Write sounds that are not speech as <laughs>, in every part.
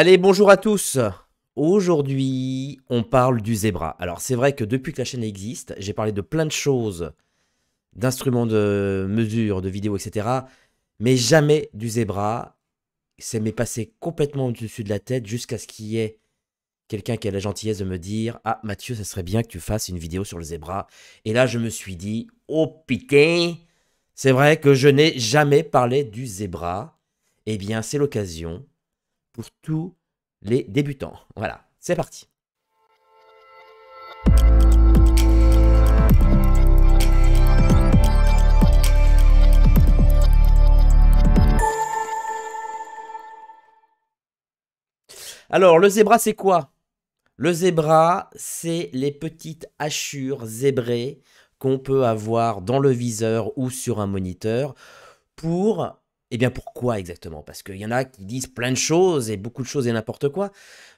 Allez, bonjour à tous. Aujourd'hui, on parle du zébra. Alors, c'est vrai que depuis que la chaîne existe, j'ai parlé de plein de choses, d'instruments de mesure, de vidéos, etc. Mais jamais du zébra. Ça m'est passé complètement au-dessus de la tête jusqu'à ce qu'il y ait quelqu'un qui a la gentillesse de me dire Ah, Mathieu, ça serait bien que tu fasses une vidéo sur le zébra. Et là, je me suis dit Oh piqué! C'est vrai que je n'ai jamais parlé du zébra. Eh bien, c'est l'occasion pour tous les débutants. Voilà, c'est parti. Alors, le zébra, c'est quoi Le zébra, c'est les petites hachures zébrées qu'on peut avoir dans le viseur ou sur un moniteur pour eh bien pourquoi exactement Parce qu'il y en a qui disent plein de choses et beaucoup de choses et n'importe quoi,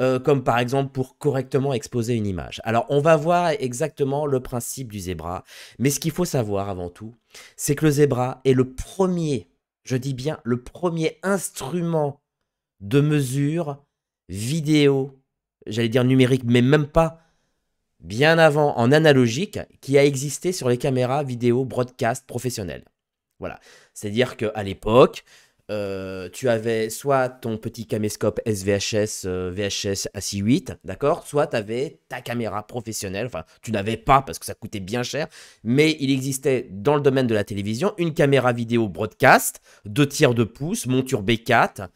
euh, comme par exemple pour correctement exposer une image. Alors on va voir exactement le principe du zébra, mais ce qu'il faut savoir avant tout, c'est que le zébra est le premier, je dis bien le premier instrument de mesure vidéo, j'allais dire numérique, mais même pas, bien avant en analogique, qui a existé sur les caméras vidéo broadcast professionnelles. Voilà. C'est-à-dire qu'à l'époque, euh, tu avais soit ton petit caméscope SVHS, VHS ac 8 d'accord Soit tu avais ta caméra professionnelle, enfin tu n'avais pas parce que ça coûtait bien cher, mais il existait dans le domaine de la télévision une caméra vidéo broadcast, deux tiers de pouce, monture B4,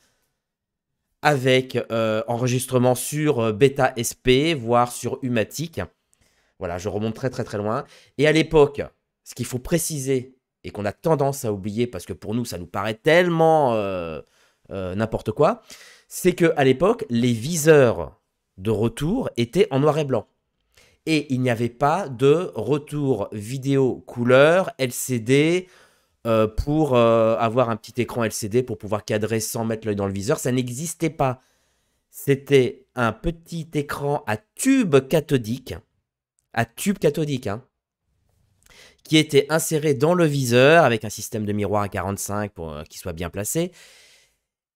avec euh, enregistrement sur euh, Beta SP, voire sur Umatic. Voilà, je remonte très très très loin. Et à l'époque, ce qu'il faut préciser et qu'on a tendance à oublier parce que pour nous ça nous paraît tellement euh, euh, n'importe quoi, c'est que à l'époque les viseurs de retour étaient en noir et blanc et il n'y avait pas de retour vidéo couleur LCD euh, pour avoir un petit écran LCD pour pouvoir cadrer sans mettre l'œil dans le viseur, ça n'existait pas. C'était un petit écran à tube cathodique, à tube cathodique, hein, qui était inséré dans le viseur avec un système de miroir à 45 pour euh, qu'il soit bien placé.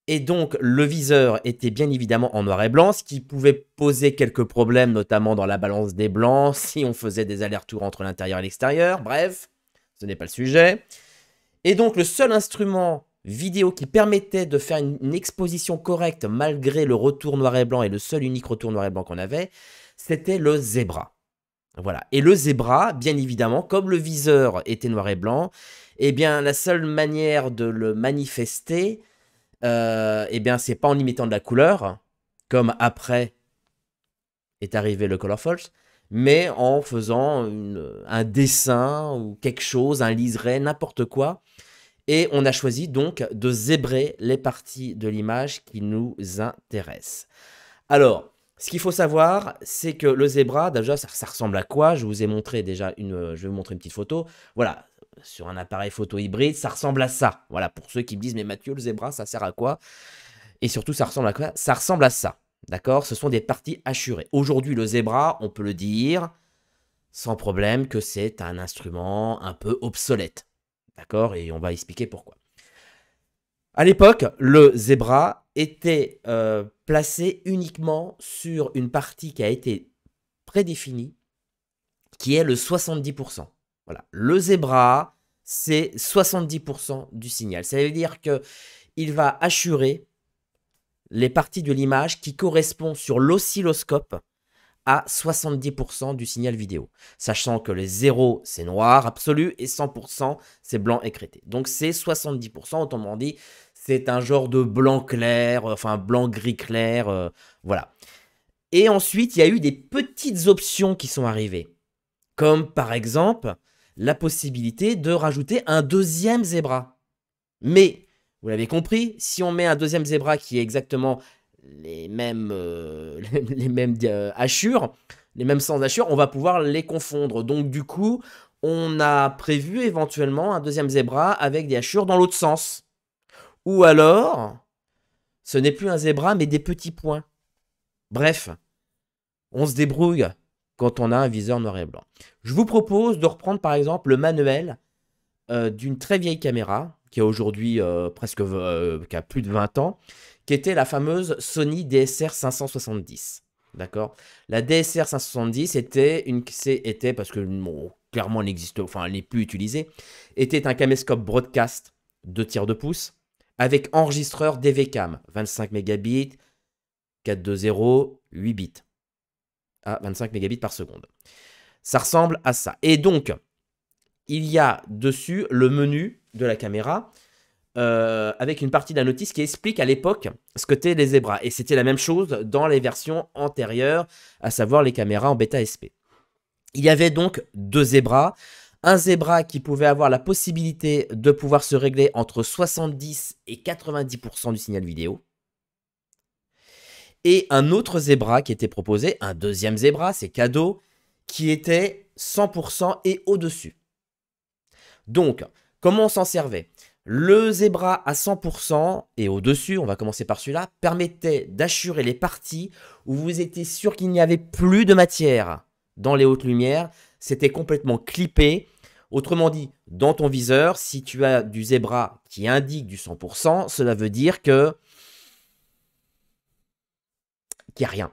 Et donc, le viseur était bien évidemment en noir et blanc, ce qui pouvait poser quelques problèmes, notamment dans la balance des blancs, <laughs> si on faisait des allers-retours entre l'intérieur et l'extérieur. Bref, ce n'est pas le sujet. Et donc, le seul instrument vidéo qui permettait de faire une, exposition correcte malgré le retour noir et blanc et le seul unique retour noir et blanc qu'on avait, c'était le Zebra. Et le zébra, bien évidemment, comme le viseur était noir et blanc, eh bien, la seule manière de le manifester, euh, eh bien, c'est pas en mettant de la couleur, comme après est arrivé le Color False, mais en faisant un dessin ou quelque chose, un liseré, n'importe quoi. Et on a choisi donc de zébrer les parties de l'image qui nous intéressent. Alors, ce qu'il faut savoir, c'est que le zébra, déjà, ça, ressemble à quoi Je vous ai montré déjà une, euh, je vais vous montrer une petite photo. Voilà, sur un appareil photo hybride, ça ressemble à ça. Voilà, pour ceux qui me disent, mais Mathieu, le zébra, ça sert à quoi Et surtout, ça ressemble à quoi Ça ressemble à ça. D'accord Ce sont des parties assurées. Aujourd'hui, le zébra, on peut le dire sans problème que c'est un instrument un peu obsolète. D'accord Et on va expliquer pourquoi. À l'époque, le zébra était euh, placé uniquement sur une partie qui a été prédéfinie, qui est le 70%. Voilà. Le zébra, c'est 70% du signal. Ça veut dire que il va assurer les parties de l'image qui correspondent sur l'oscilloscope à 70% du signal vidéo, sachant que les 0 c'est noir absolu et 100% c'est blanc écrété. Donc c'est 70%, autrement dit, c'est un genre de blanc clair, euh, enfin blanc gris clair, euh, voilà. Et ensuite, il y a eu des petites options qui sont arrivées, comme par exemple la possibilité de rajouter un deuxième zébra. Mais, vous l'avez compris, si on met un deuxième zébra qui est exactement les mêmes, euh, <laughs> les mêmes euh, hachures, les mêmes sens d'hachures, on va pouvoir les confondre. Donc du coup, on a prévu éventuellement un deuxième zébra avec des hachures dans l'autre sens. Ou alors, ce n'est plus un zébra, mais des petits points. Bref, on se débrouille quand on a un viseur noir et blanc. Je vous propose de reprendre par exemple le manuel euh, d'une très vieille caméra euh, euh, qui a aujourd'hui presque plus de 20 ans, qui était la fameuse Sony DSR 570. D'accord La DSR 570 était une était parce que clairement elle n'existe enfin elle n'est plus utilisée, était un caméscope broadcast de tiers de pouce avec enregistreur DVCam 25 mégabits 420 8 bits à ah, 25 mégabits par seconde. Ça ressemble à ça. Et donc, il y a dessus le menu de la caméra euh, avec une partie de la notice qui explique à l'époque ce que les zébras. Et c'était la même chose dans les versions antérieures, à savoir les caméras en bêta SP. Il y avait donc deux zébras. Un zébra qui pouvait avoir la possibilité de pouvoir se régler entre 70 et 90% du signal vidéo. Et un autre zébra qui était proposé, un deuxième zébra, c'est cadeau, qui était 100% et au-dessus. Donc, comment on s'en servait le Zebra à 100% et au-dessus, on va commencer par celui-là, permettait d'assurer les parties où vous étiez sûr qu'il n'y avait plus de matière dans les hautes lumières. C'était complètement clippé. Autrement dit, dans ton viseur, si tu as du Zebra qui indique du 100%, cela veut dire que qu'il n'y a rien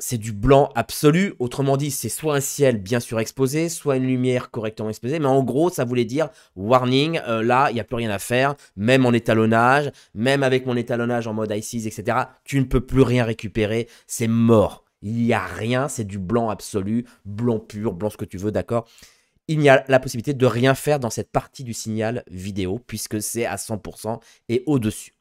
c'est du blanc absolu. Autrement dit, c'est soit un ciel bien surexposé, soit une lumière correctement exposée. Mais en gros, ça voulait dire warning, euh, là, il n'y a plus rien à faire. Même en étalonnage, même avec mon étalonnage en mode ICS, etc., tu ne peux plus rien récupérer. C'est mort. Il n'y a rien. C'est du blanc absolu, blanc pur, blanc ce que tu veux, d'accord il n'y a la possibilité de rien faire dans cette partie du signal vidéo puisque c'est à 100% et au-dessus.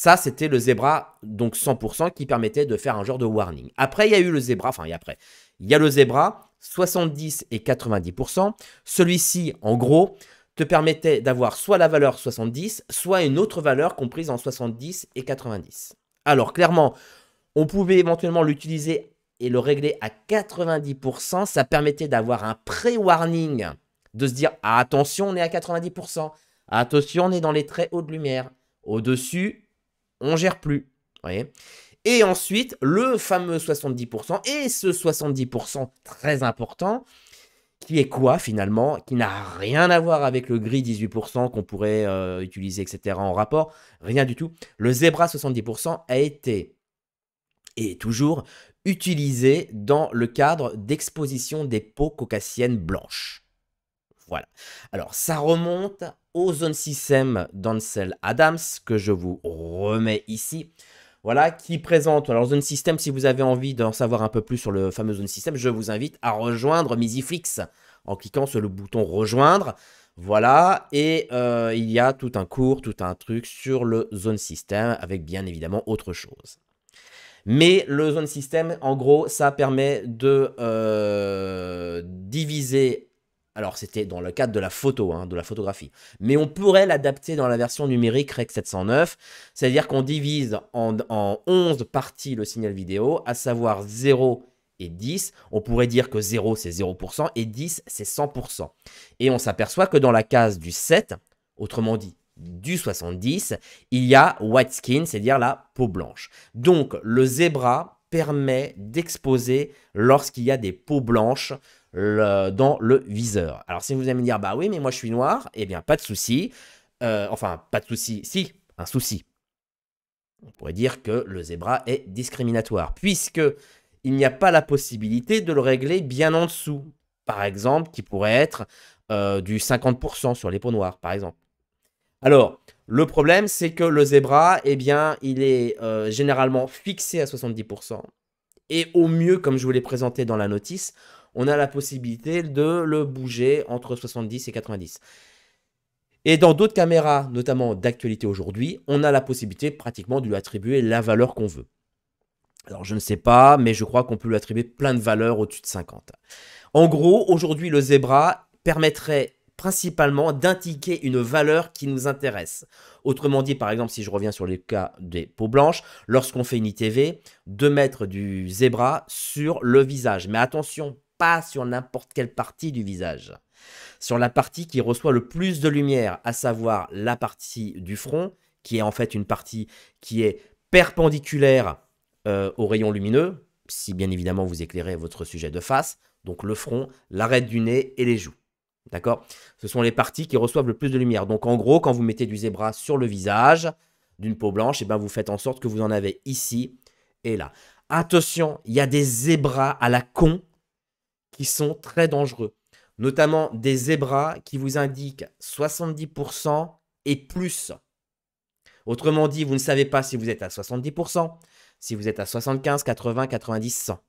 Ça, c'était le Zebra, donc 100%, qui permettait de faire un genre de warning. Après, il y a eu le Zebra, enfin, et après, il y a le Zebra, 70 et 90%. Celui-ci, en gros, te permettait d'avoir soit la valeur 70, soit une autre valeur comprise en 70 et 90. Alors, clairement, on pouvait éventuellement l'utiliser et le régler à 90%. Ça permettait d'avoir un pré-warning, de se dire ah, attention, on est à 90%. Attention, on est dans les très hauts de lumière. Au-dessus, on gère plus. Voyez et ensuite, le fameux 70%, et ce 70% très important, qui est quoi finalement Qui n'a rien à voir avec le gris 18% qu'on pourrait euh, utiliser, etc. en rapport, rien du tout. Le zebra 70% a été et toujours utilisé dans le cadre d'exposition des peaux caucasiennes blanches. Voilà. Alors, ça remonte au zone system d'Ansel Adams, que je vous remets ici. Voilà, qui présente. Alors, zone system, si vous avez envie d'en savoir un peu plus sur le fameux zone system, je vous invite à rejoindre Misiflix en cliquant sur le bouton rejoindre. Voilà, et euh, il y a tout un cours, tout un truc sur le zone system avec bien évidemment autre chose. Mais le zone system, en gros, ça permet de euh, diviser alors c'était dans le cadre de la photo, hein, de la photographie. Mais on pourrait l'adapter dans la version numérique REC 709, c'est-à-dire qu'on divise en, en 11 parties le signal vidéo, à savoir 0 et 10, on pourrait dire que 0 c'est 0% et 10 c'est 100%. Et on s'aperçoit que dans la case du 7, autrement dit du 70, il y a white skin, c'est-à-dire la peau blanche. Donc le zébra permet d'exposer lorsqu'il y a des peaux blanches dans le viseur. Alors si vous allez me dire, bah oui, mais moi je suis noir, eh bien pas de souci. Euh, enfin, pas de souci, si, un souci. On pourrait dire que le zébra est discriminatoire, puisque il n'y a pas la possibilité de le régler bien en dessous. Par exemple, qui pourrait être euh, du 50% sur les peaux noires, par exemple. Alors, le problème, c'est que le zébra, eh bien, il est euh, généralement fixé à 70%. Et au mieux, comme je vous l'ai présenté dans la notice, on a la possibilité de le bouger entre 70 et 90. Et dans d'autres caméras, notamment d'actualité aujourd'hui, on a la possibilité pratiquement de lui attribuer la valeur qu'on veut. Alors je ne sais pas, mais je crois qu'on peut lui attribuer plein de valeurs au-dessus de 50. En gros, aujourd'hui, le Zebra permettrait principalement d'indiquer une valeur qui nous intéresse. Autrement dit, par exemple, si je reviens sur le cas des peaux blanches, lorsqu'on fait une ITV, de mettre du zébra sur le visage. Mais attention, pas sur n'importe quelle partie du visage. Sur la partie qui reçoit le plus de lumière, à savoir la partie du front, qui est en fait une partie qui est perpendiculaire euh, au rayon lumineux, si bien évidemment vous éclairez votre sujet de face, donc le front, l'arête du nez et les joues. D'accord Ce sont les parties qui reçoivent le plus de lumière. Donc en gros, quand vous mettez du zébra sur le visage d'une peau blanche, et eh ben vous faites en sorte que vous en avez ici et là. Attention, il y a des zébras à la con qui sont très dangereux, notamment des zébras qui vous indiquent 70% et plus. Autrement dit, vous ne savez pas si vous êtes à 70%, si vous êtes à 75, 80, 90, 100.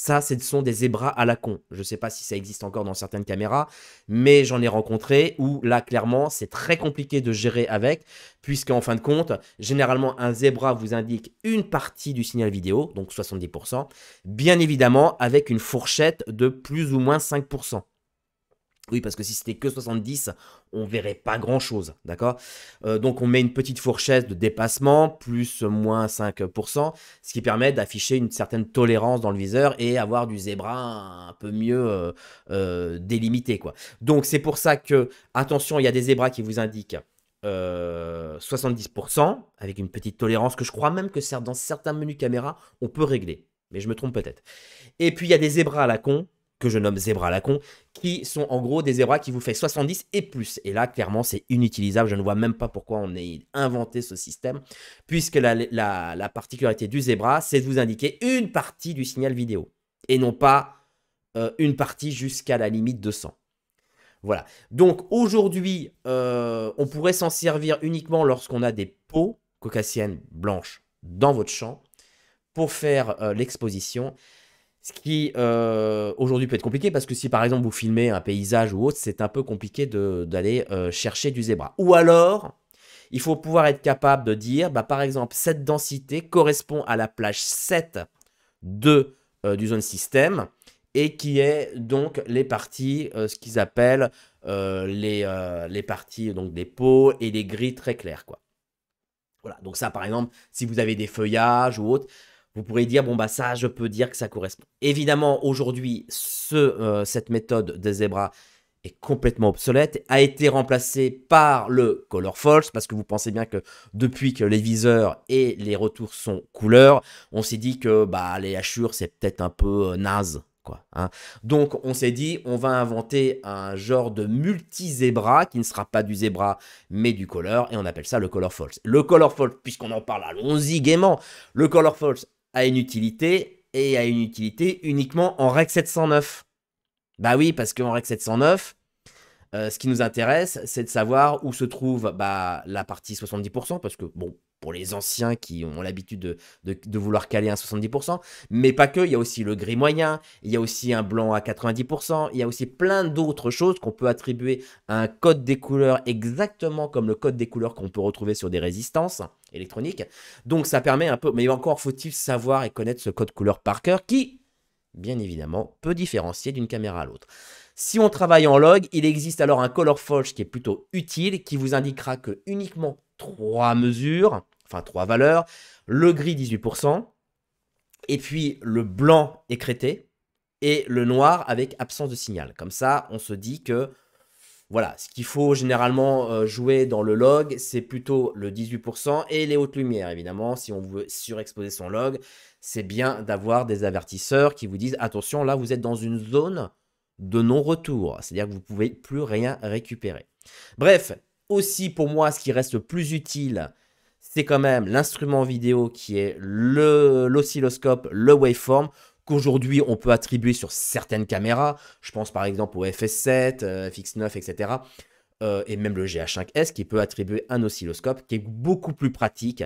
Ça, ce sont des zébras à la con. Je ne sais pas si ça existe encore dans certaines caméras, mais j'en ai rencontré où là, clairement, c'est très compliqué de gérer avec, puisqu'en fin de compte, généralement, un zébra vous indique une partie du signal vidéo, donc 70%, bien évidemment avec une fourchette de plus ou moins 5%. Oui, parce que si c'était que 70, on verrait pas grand-chose, d'accord euh, Donc on met une petite fourchette de dépassement, plus moins 5%, ce qui permet d'afficher une certaine tolérance dans le viseur et avoir du zébra un peu mieux euh, euh, délimité, quoi. Donc c'est pour ça que, attention, il y a des zébras qui vous indiquent 70%, avec une petite tolérance que je crois même que dans certains menus caméra, on peut régler. Mais je me trompe peut-être. Et puis il y a des zébras à la con, que je nomme zébra lacon, qui sont en gros des zébras qui vous fait 70 et plus. Et là, clairement, c'est inutilisable. Je ne vois même pas pourquoi on ait inventé ce système, puisque la, particularité du zébra, c'est de vous indiquer une partie du signal vidéo, et non pas euh, une partie jusqu'à la limite de 100. Voilà. Donc aujourd'hui, euh, on pourrait s'en servir uniquement lorsqu'on a des peaux caucasiennes blanches dans votre champ pour faire euh, l'exposition. Ce qui euh, aujourd'hui peut être compliqué parce que si par exemple vous filmez un paysage ou autre, c'est un peu compliqué d'aller euh, chercher du zébra. Ou alors, il faut pouvoir être capable de dire, bah, par exemple, cette densité correspond à la plage 7 de, euh, du zone système et qui est donc les parties, ce qu'ils appellent les, parties donc des peaux et des gris très clairs. Quoi. Voilà, donc ça par exemple, si vous avez des feuillages ou autre, vous pourrez dire, bon, bah ça, je peux dire que ça correspond. Évidemment, aujourd'hui, ce, euh, cette méthode des zébras est complètement obsolète, a été remplacée par le color false, parce que vous pensez bien que depuis que les viseurs et les retours sont couleurs, on s'est dit que bah, les hachures, c'est peut-être un peu euh, naze. Quoi, hein. Donc on s'est dit, on va inventer un genre de multi zébras qui ne sera pas du zébra mais du color et on appelle ça le color false. Le color false, puisqu'on en parle, allons-y gaiement. Le color false à une utilité et à une utilité uniquement en REC 709. Bah oui, parce qu'en REC 709, euh, ce qui nous intéresse, c'est de savoir où se trouve bah, la partie 70%, parce que, bon, pour les anciens qui ont l'habitude de, de, vouloir caler un 70%, mais pas que, il y a aussi le gris moyen, il y a aussi un blanc à 90%, il y a aussi plein d'autres choses qu'on peut attribuer à un code des couleurs exactement comme le code des couleurs qu'on peut retrouver sur des résistances électronique. Donc ça permet un peu, mais encore faut-il savoir et connaître ce code couleur par cœur qui, bien évidemment, peut différencier d'une caméra à l'autre. Si on travaille en log, il existe alors un color forge qui est plutôt utile, qui vous indiquera que uniquement trois mesures, enfin trois valeurs, le gris 18%, et puis le blanc écrété, et le noir avec absence de signal. Comme ça, on se dit que voilà, ce qu'il faut généralement euh, jouer dans le log, c'est plutôt le 18% et les hautes lumières, évidemment. Si on veut surexposer son log, c'est bien d'avoir des avertisseurs qui vous disent attention, là, vous êtes dans une zone de non-retour, c'est-à-dire que vous ne pouvez plus rien récupérer. Bref, aussi pour moi, ce qui reste le plus utile, c'est quand même l'instrument vidéo qui est l'oscilloscope, le waveform aujourd'hui on peut attribuer sur certaines caméras. Je pense par exemple au FS7, FX9, etc. et même le GH5S qui peut attribuer un oscilloscope qui est beaucoup plus pratique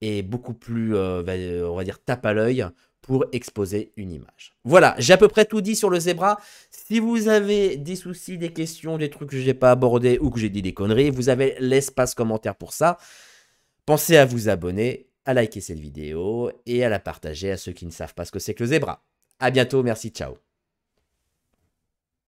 et beaucoup plus, euh, euh, on va dire, tape à l'œil pour exposer une image. Voilà, j'ai à peu près tout dit sur le Zebra. Si vous avez des soucis, des questions, des trucs que je n'ai pas abordés ou que j'ai dit des conneries, vous avez l'espace commentaire pour ça. Pensez à vous abonner à liker cette vidéo et à la partager à ceux qui ne savent pas ce que c'est que le zébra. A bientôt, merci, ciao